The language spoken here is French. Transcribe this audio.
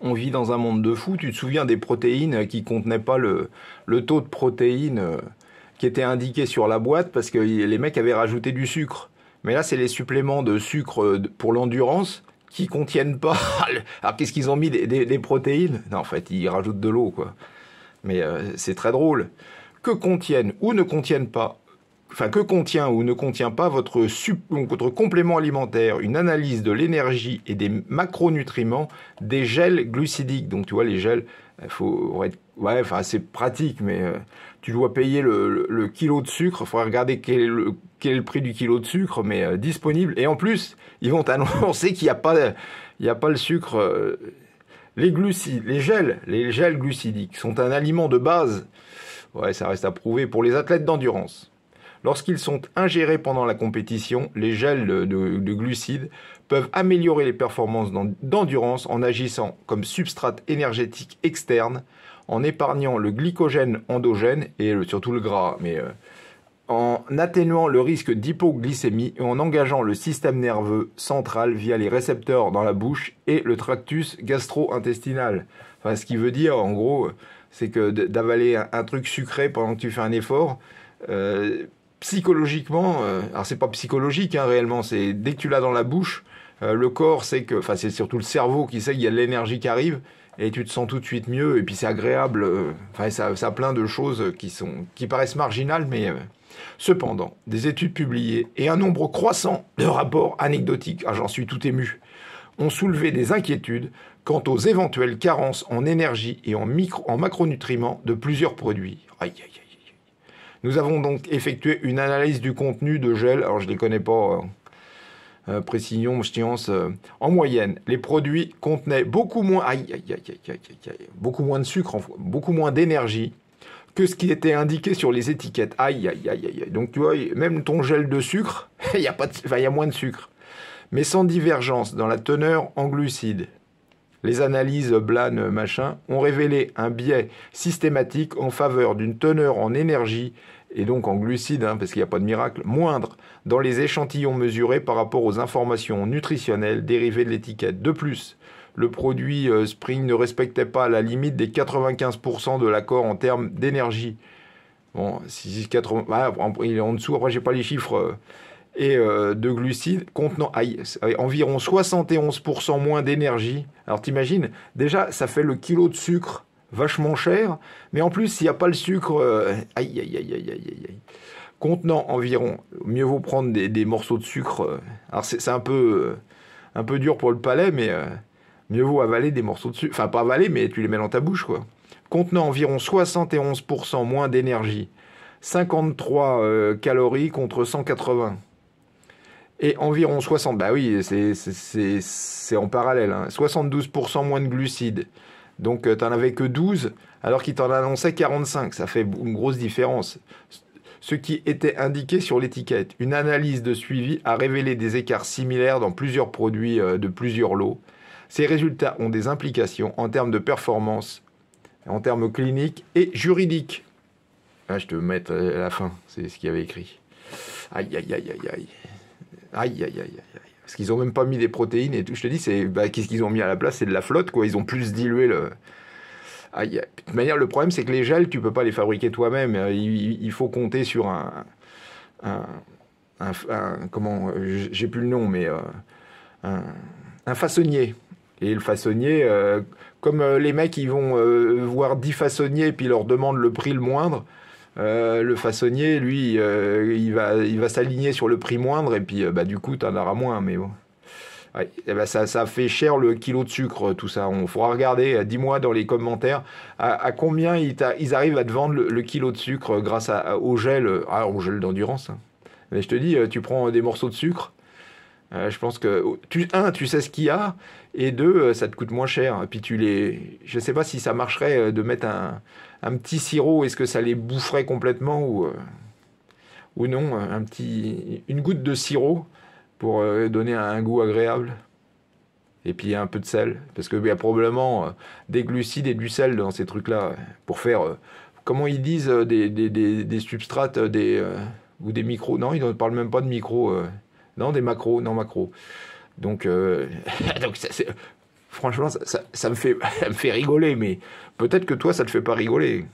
on vit dans un monde de fou. Tu te souviens des protéines qui contenaient pas le, taux de protéines euh, qui était indiqué sur la boîte parce que les mecs avaient rajouté du sucre. Mais là, c'est les suppléments de sucre euh, pour l'endurance qui contiennent pas. Alors qu'est-ce qu'ils ont mis des, protéines Non, en fait, ils rajoutent de l'eau, quoi. Mais euh, c'est très drôle. Que contiennent ou ne contiennent pas enfin que contient ou ne contient pas votre, votre complément alimentaire, une analyse de l'énergie et des macronutriments des gels glucidiques. Donc tu vois les gels, faut être, ouais, enfin c'est pratique, mais euh, tu dois payer le, kilo de sucre. Il faudrait regarder quel est, le, prix du kilo de sucre, mais euh, disponible. Et en plus, ils vont t'annoncer qu'il n'y a pas, il a pas le sucre. Euh, les glucides, les gels, les gels glucidiques sont un aliment de base. Ouais, ça reste à prouver pour les athlètes d'endurance. Lorsqu'ils sont ingérés pendant la compétition, les gels de, glucides peuvent améliorer les performances d'endurance en agissant comme substrat énergétique externe, en épargnant le glycogène endogène et surtout le gras, mais euh, en atténuant le risque d'hypoglycémie et en engageant le système nerveux central via les récepteurs dans la bouche et le tractus gastro-intestinal. Enfin, ce qui veut dire, en gros, c'est que d'avaler un, truc sucré pendant que tu fais un effort, euh, psychologiquement, euh, alors c'est pas psychologique hein, réellement, c'est dès que tu l'as dans la bouche, euh, le corps sait que, enfin c'est surtout le cerveau qui sait qu'il y a de l'énergie qui arrive et tu te sens tout de suite mieux et puis c'est agréable. Euh, enfin ça, ça a plein de choses qui sont, qui paraissent marginales, mais cependant des études publiées et un nombre croissant de rapports anecdotiques, ah j'en suis tout ému, ont soulevé des inquiétudes quant aux éventuelles carences en énergie et en micro, en macronutriments de plusieurs produits. Aïe aïe aïe. Nous avons donc effectué une analyse du contenu de gel. Alors, je ne les connais pas. Euh, euh, précision, science. Euh, en moyenne, les produits contenaient beaucoup moins, aïe, aïe, aïe, beaucoup moins de sucre, beaucoup moins d'énergie que ce qui était indiqué sur les étiquettes. Aïe, aïe, aïe, Donc tu vois, même ton gel de sucre, il y a pas, de, y a moins de sucre. Mais sans divergence dans la teneur en glucides. Les analyses Blan machin ont révélé un biais systématique en faveur d'une teneur en énergie et donc en glucides, hein, parce qu'il n'y a pas de miracle, moindre dans les échantillons mesurés par rapport aux informations nutritionnelles dérivées de l'étiquette. De plus, le produit euh, Spring ne respectait pas la limite des 95% de l'accord en termes d'énergie. Bon, 6, ah, il est en dessous, après j'ai pas les chiffres. Euh, et euh, de glucides contenant environ 71% moins d'énergie. Alors t'imagines, déjà ça fait le kilo de sucre vachement cher, mais en plus, s'il n'y a pas le sucre, euh, aïe, aïe, aïe, aïe, aïe, aïe, contenant environ, mieux vaut prendre des, morceaux de sucre. Euh. alors, c'est un peu, euh, un peu dur pour le palais, mais mieux vaut avaler des morceaux de sucre. Enfin, pas avaler, mais tu les mets dans ta bouche, quoi. Contenant environ 71% moins d'énergie, 53 calories contre 180 et environ 60, bah oui, c'est en parallèle, 72% hein. moins de glucides, donc euh, tu n'en avais que 12 alors qu'il t'en annonçait 45. Ça fait une grosse différence. Ce qui était indiqué sur l'étiquette. Une analyse de suivi a révélé des écarts similaires dans plusieurs produits euh, de plusieurs lots. Ces résultats ont des implications en termes de performance, en termes cliniques et juridiques. Ah, je te mets la fin, c'est ce qu'il avait écrit. Aïe, aïe, aïe, aïe, aïe. Aïe, aïe, aïe, aïe. Parce qu'ils ont même pas mis des protéines et tout. Je te dis, c'est bah, qu'est-ce qu'ils ont mis à la place C'est de la flotte, quoi. Ils ont plus dilué le. Ah, de toute manière, le problème, c'est que les gels, tu peux pas les fabriquer toi-même. Euh, il, faut compter sur un. comment J'ai plus le nom, mais. Euh, un, façonnier. Et le façonnier, euh, comme les mecs, ils vont voir 10 façonniers et puis ils leur demandent le prix le moindre. Euh, le façonnier, lui, euh, il va, il va s'aligner sur le prix moindre et puis euh, bah, du coup, tu en auras moins. Mais bon. Eh ben, ça, ça, fait cher le kilo de sucre, tout ça. On faudra regarder, dis-moi dans les commentaires, à, combien ils, arrivent à te vendre le, kilo de sucre grâce au gel, ah, au gel d'endurance. Hein. Mais je te dis, tu prends des morceaux de sucre, euh, je pense que, oh, tu, un, tu sais ce qu'il y a, et deux, euh, ça te coûte moins cher. puis tu les. Je ne sais pas si ça marcherait euh, de mettre un, un petit sirop, est-ce que ça les boufferait complètement ou, ou non un petit, Une goutte de sirop pour donner un, goût agréable. Et puis un peu de sel, parce qu'il y a probablement des glucides et du sel dans ces trucs-là, pour faire, comment ils disent, des, des, des, substrates des, ou des micros. Non, ils ne parlent même pas de micros. Non, des macros, non macros. Donc, euh, donc ça, franchement, ça, ça, me fait, me fait rigoler, mais peut-être que toi, ça te fait pas rigoler.